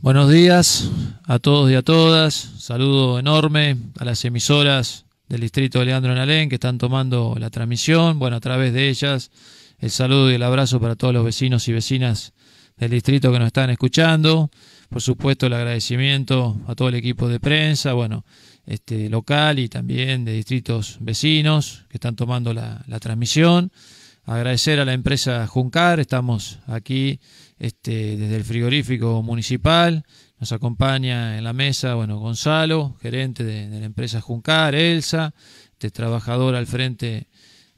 Buenos días a todos y a todas. Saludo enorme a las emisoras del distrito de Leandro Nalén que están tomando la transmisión. Bueno, a través de ellas, el saludo y el abrazo para todos los vecinos y vecinas del distrito que nos están escuchando. Por supuesto, el agradecimiento a todo el equipo de prensa, bueno, este local y también de distritos vecinos que están tomando la, la transmisión agradecer a la empresa Juncar, estamos aquí este, desde el frigorífico municipal, nos acompaña en la mesa, bueno, Gonzalo, gerente de, la empresa Juncar, Elsa, trabajadora este trabajador al frente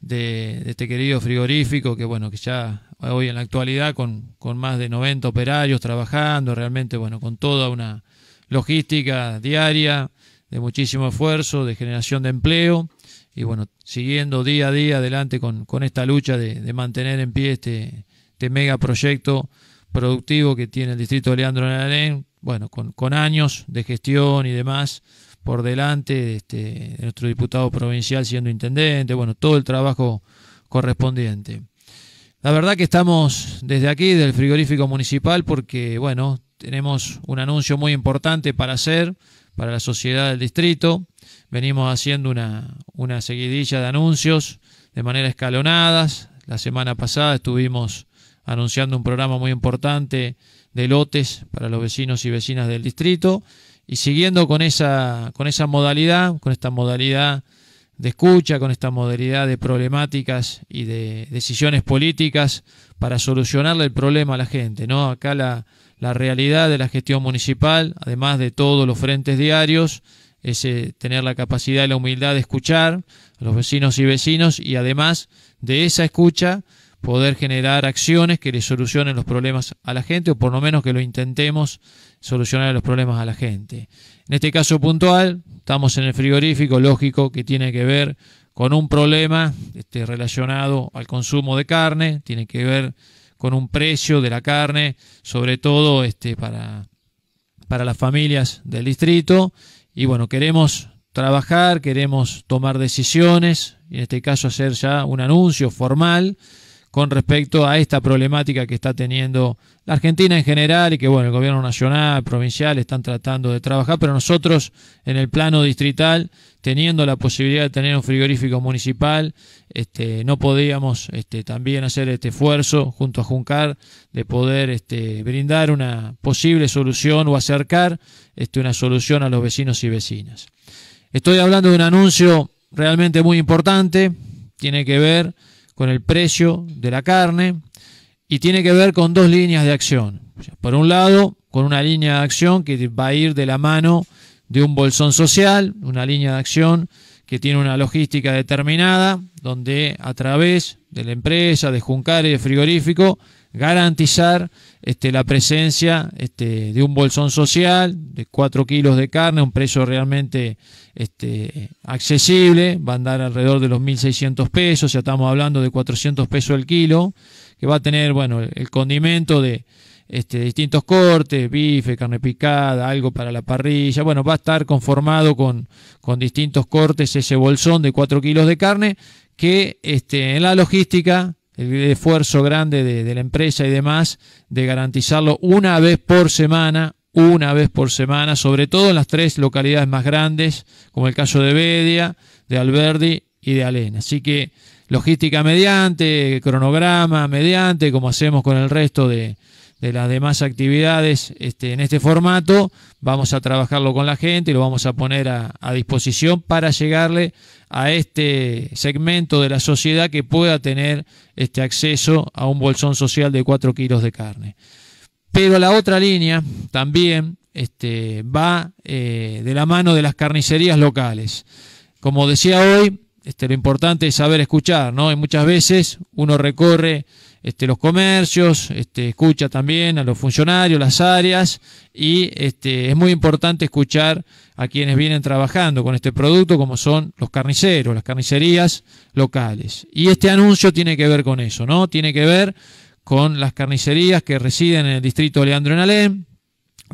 de, este querido frigorífico que, bueno, que ya hoy en la actualidad con, más de 90 operarios trabajando, realmente, bueno, con toda una logística diaria de muchísimo esfuerzo, de generación de empleo y bueno, siguiendo día a día adelante con, con esta lucha de, mantener en pie este, este megaproyecto productivo que tiene el distrito de Leandro Narén, bueno, con, con, años de gestión y demás por delante, este, nuestro diputado provincial siendo intendente, bueno, todo el trabajo correspondiente. La verdad que estamos desde aquí, del frigorífico municipal, porque, bueno, tenemos un anuncio muy importante para hacer para la sociedad del distrito. Venimos haciendo una, una seguidilla de anuncios de manera escalonadas. La semana pasada estuvimos anunciando un programa muy importante de lotes para los vecinos y vecinas del distrito y siguiendo con esa, con esa modalidad, con esta modalidad de escucha, con esta modalidad de problemáticas y de decisiones políticas para solucionarle el problema a la gente, ¿no? Acá la, la realidad de la gestión municipal, además de todos los frentes diarios, es eh, tener la capacidad y la humildad de escuchar a los vecinos y vecinos y además de esa escucha poder generar acciones que le solucionen los problemas a la gente o por lo menos que lo intentemos solucionar los problemas a la gente. En este caso puntual, estamos en el frigorífico, lógico que tiene que ver con un problema este, relacionado al consumo de carne, tiene que ver con un precio de la carne, sobre todo este, para, para las familias del distrito. Y bueno, queremos trabajar, queremos tomar decisiones, en este caso hacer ya un anuncio formal con respecto a esta problemática que está teniendo la Argentina en general y que bueno, el gobierno nacional, provincial están tratando de trabajar, pero nosotros en el plano distrital, teniendo la posibilidad de tener un frigorífico municipal, este, no podíamos este, también hacer este esfuerzo junto a Juncar de poder este, brindar una posible solución o acercar este, una solución a los vecinos y vecinas. Estoy hablando de un anuncio realmente muy importante, tiene que ver con el precio de la carne y tiene que ver con dos líneas de acción. Por un lado, con una línea de acción que va a ir de la mano de un bolsón social, una línea de acción que tiene una logística determinada, donde a través de la empresa, de Juncare, y de frigorífico, garantizar este, la presencia este, de un bolsón social, de 4 kilos de carne, un precio realmente este, accesible, va a andar alrededor de los 1.600 pesos, ya estamos hablando de 400 pesos el kilo, que va a tener bueno, el condimento de, este, distintos cortes, bife, carne picada, algo para la parrilla. Bueno, va a estar conformado con, con distintos cortes ese bolsón de 4 kilos de carne que este, en la logística, el esfuerzo grande de, de la empresa y demás, de garantizarlo una vez por semana, una vez por semana, sobre todo en las tres localidades más grandes, como el caso de Bedia, de Alberdi y de Alena. Así que logística mediante, cronograma mediante, como hacemos con el resto de, de las demás actividades este, en este formato. Vamos a trabajarlo con la gente y lo vamos a poner a, disposición para llegarle a este segmento de la sociedad que pueda tener este acceso a un bolsón social de 4 kilos de carne. Pero la otra línea también este, va eh, de la mano de las carnicerías locales. Como decía hoy, este, lo importante es saber escuchar, ¿no? Y muchas veces uno recorre este, los comercios, este, escucha también a los funcionarios, las áreas y este, es muy importante escuchar a quienes vienen trabajando con este producto como son los carniceros, las carnicerías locales. Y este anuncio tiene que ver con eso, ¿no? Tiene que ver con las carnicerías que residen en el distrito de Leandro en Alem,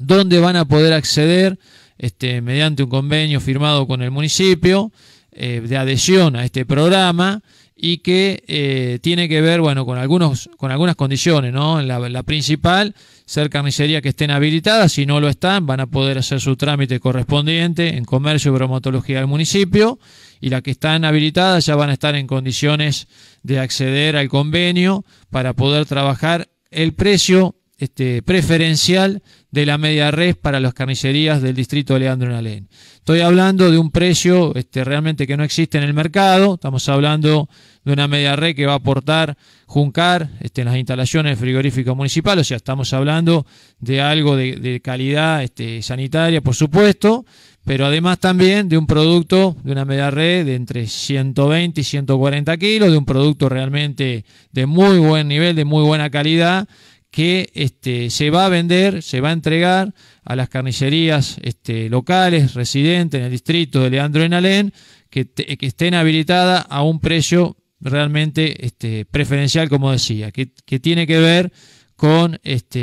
donde van a poder acceder este, mediante un convenio firmado con el municipio eh, de adhesión a este programa y que eh, tiene que ver, bueno, con, algunos, con algunas condiciones, ¿no? La, la, principal, ser carnicería que estén habilitadas, si no lo están, van a poder hacer su trámite correspondiente en comercio y bromatología del municipio, y las que están habilitadas ya van a estar en condiciones de acceder al convenio para poder trabajar el precio este, preferencial de la media red para las carnicerías del distrito de Leandro Alén. Estoy hablando de un precio este, realmente que no existe en el mercado, estamos hablando de una media red que va a aportar Juncar este, en las instalaciones frigoríficas frigorífico municipal, o sea, estamos hablando de algo de, calidad este, sanitaria, por supuesto, pero además también de un producto, de una media red de entre 120 y 140 kilos, de un producto realmente de muy buen nivel, de muy buena calidad, que este, se va a vender, se va a entregar a las carnicerías este, locales, residentes en el distrito de Leandro Enalén, que, que estén habilitadas a un precio realmente este, preferencial, como decía, que, tiene que ver con este,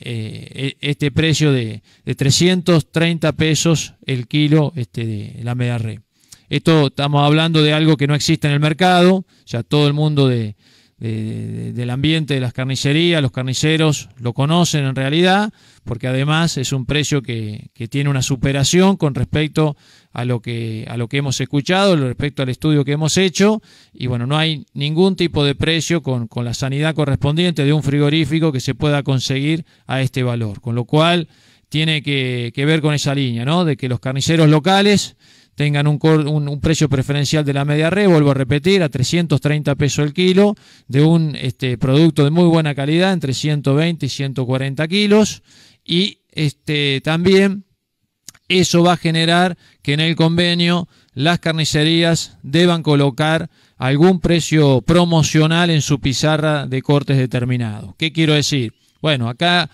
eh, e, este precio de, 330 pesos el kilo este, de la media red. Esto estamos hablando de algo que no existe en el mercado, ya todo el mundo de, del ambiente de las carnicerías, los carniceros lo conocen en realidad, porque además es un precio que, tiene una superación con respecto a lo que a lo que hemos escuchado, respecto al estudio que hemos hecho, y bueno, no hay ningún tipo de precio con, la sanidad correspondiente de un frigorífico que se pueda conseguir a este valor, con lo cual tiene que, que ver con esa línea, ¿no? De que los carniceros locales tengan un, precio preferencial de la media red, vuelvo a repetir, a 330 pesos el kilo, de un este, producto de muy buena calidad, entre 120 y 140 kilos, y este, también eso va a generar que en el convenio las carnicerías deban colocar algún precio promocional en su pizarra de cortes determinados. ¿Qué quiero decir? Bueno, acá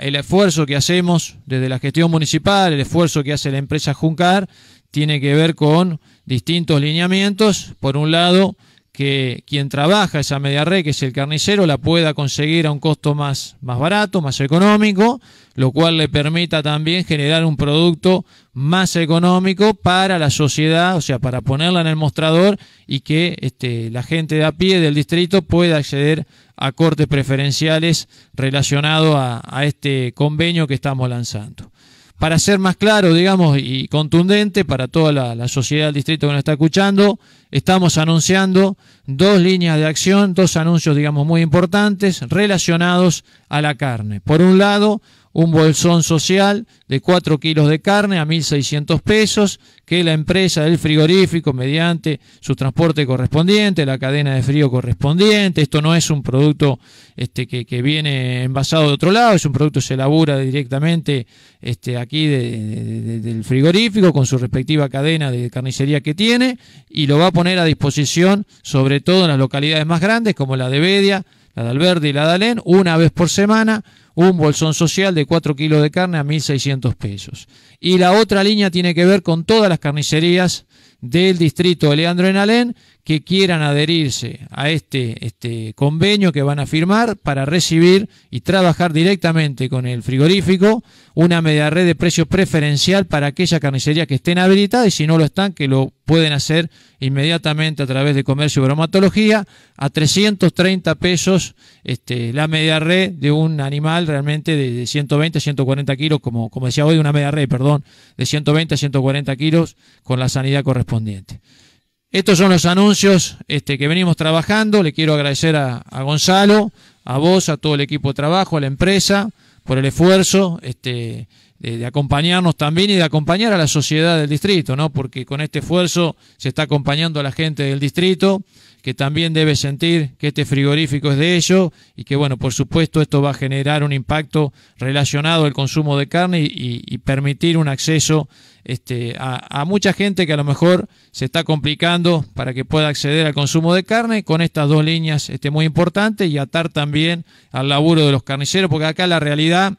el esfuerzo que hacemos desde la gestión municipal, el esfuerzo que hace la empresa Juncar, tiene que ver con distintos lineamientos. Por un lado, que quien trabaja esa media red, que es el carnicero, la pueda conseguir a un costo más, más barato, más económico, lo cual le permita también generar un producto más económico para la sociedad, o sea, para ponerla en el mostrador y que este, la gente de a pie del distrito pueda acceder a cortes preferenciales relacionados a este convenio que estamos lanzando para ser más claro, digamos, y contundente para toda la, sociedad del distrito que nos está escuchando, estamos anunciando dos líneas de acción, dos anuncios, digamos, muy importantes relacionados a la carne. Por un lado, un bolsón social de 4 kilos de carne a 1.600 pesos que la empresa del frigorífico, mediante su transporte correspondiente, la cadena de frío correspondiente, esto no es un producto este, que, viene envasado de otro lado, es un producto que se elabora directamente este, aquí del frigorífico con su respectiva cadena de carnicería que tiene y lo va a poner a disposición sobre todo en las localidades más grandes como la de Bedia, la de y la de Alén, una vez por semana, un bolsón social de 4 kilos de carne a 1.600 pesos. Y la otra línea tiene que ver con todas las carnicerías del distrito de Leandro en Alén, que quieran adherirse a este, este convenio que van a firmar para recibir y trabajar directamente con el frigorífico una media red de precio preferencial para aquella carnicería que estén habilitadas y si no lo están, que lo pueden hacer inmediatamente a través de comercio y bromatología a 330 pesos este, la media red de un animal realmente de, 120 a 140 kilos, como, como decía hoy, una media red, perdón, de 120 a 140 kilos con la sanidad correspondiente. Estos son los anuncios este, que venimos trabajando. Le quiero agradecer a, Gonzalo, a vos, a todo el equipo de trabajo, a la empresa, por el esfuerzo. Este, de, acompañarnos también y de acompañar a la sociedad del distrito, ¿no? Porque con este esfuerzo se está acompañando a la gente del distrito, que también debe sentir que este frigorífico es de ellos y que, bueno, por supuesto, esto va a generar un impacto relacionado al consumo de carne y, permitir un acceso este, a, mucha gente que a lo mejor se está complicando para que pueda acceder al consumo de carne con estas dos líneas este, muy importantes y atar también al laburo de los carniceros, porque acá la realidad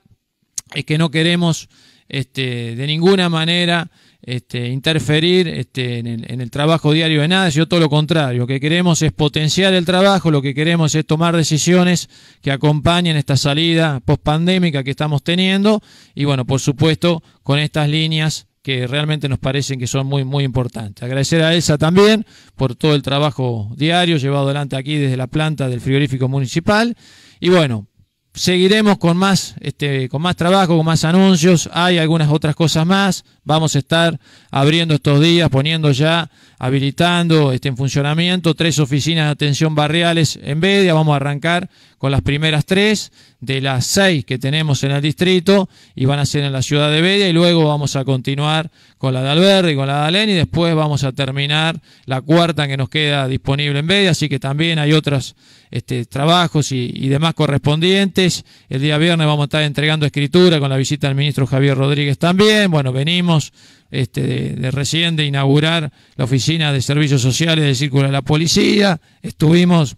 es que no queremos este, de ninguna manera este, interferir este, en, el, trabajo diario de nadie, sino todo lo contrario. Lo que queremos es potenciar el trabajo, lo que queremos es tomar decisiones que acompañen esta salida post-pandémica que estamos teniendo y bueno, por supuesto, con estas líneas que realmente nos parecen que son muy, muy importantes. Agradecer a Elsa también por todo el trabajo diario llevado adelante aquí desde la planta del frigorífico municipal. Y bueno, seguiremos con más, este, con más trabajo, con más anuncios. Hay algunas otras cosas más. Vamos a estar abriendo estos días, poniendo ya, habilitando este, en funcionamiento tres oficinas de atención barriales en media Vamos a arrancar con las primeras tres de las seis que tenemos en el distrito y van a ser en la ciudad de Bedia y luego vamos a continuar con la de y con la de Alén y después vamos a terminar la cuarta que nos queda disponible en Bedia, así que también hay otros este, trabajos y, demás correspondientes. El día viernes vamos a estar entregando escritura con la visita del ministro Javier Rodríguez también. Bueno, venimos este, de, recién de inaugurar la oficina de servicios sociales del Círculo de la Policía, estuvimos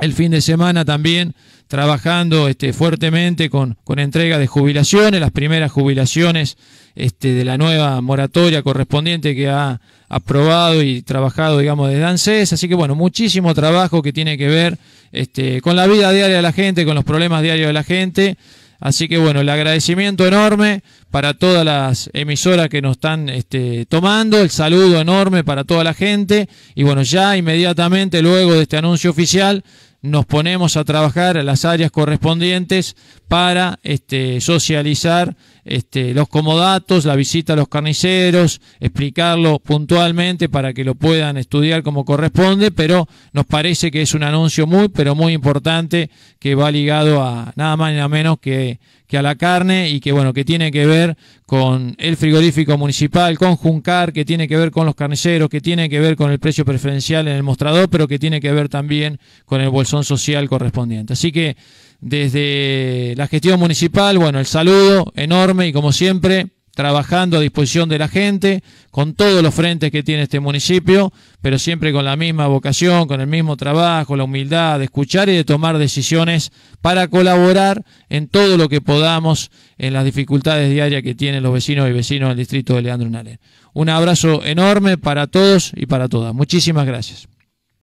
el fin de semana también trabajando este, fuertemente con, entrega de jubilaciones, las primeras jubilaciones este, de la nueva moratoria correspondiente que ha aprobado y trabajado, digamos, desde ANSES. Así que, bueno, muchísimo trabajo que tiene que ver este, con la vida diaria de la gente, con los problemas diarios de la gente. Así que bueno, el agradecimiento enorme para todas las emisoras que nos están este, tomando, el saludo enorme para toda la gente y bueno, ya inmediatamente luego de este anuncio oficial nos ponemos a trabajar en las áreas correspondientes para este, socializar este, los comodatos, la visita a los carniceros, explicarlo puntualmente para que lo puedan estudiar como corresponde, pero nos parece que es un anuncio muy, pero muy importante que va ligado a nada más ni nada menos que, que a la carne y que bueno, que tiene que ver con el frigorífico municipal, con Juncar, que tiene que ver con los carniceros, que tiene que ver con el precio preferencial en el mostrador, pero que tiene que ver también con el bolsón social correspondiente. Así que desde la gestión municipal, bueno, el saludo enorme y como siempre, trabajando a disposición de la gente, con todos los frentes que tiene este municipio, pero siempre con la misma vocación, con el mismo trabajo, la humildad de escuchar y de tomar decisiones para colaborar en todo lo que podamos en las dificultades diarias que tienen los vecinos y vecinos del distrito de Leandro Nalén. Un abrazo enorme para todos y para todas. Muchísimas gracias.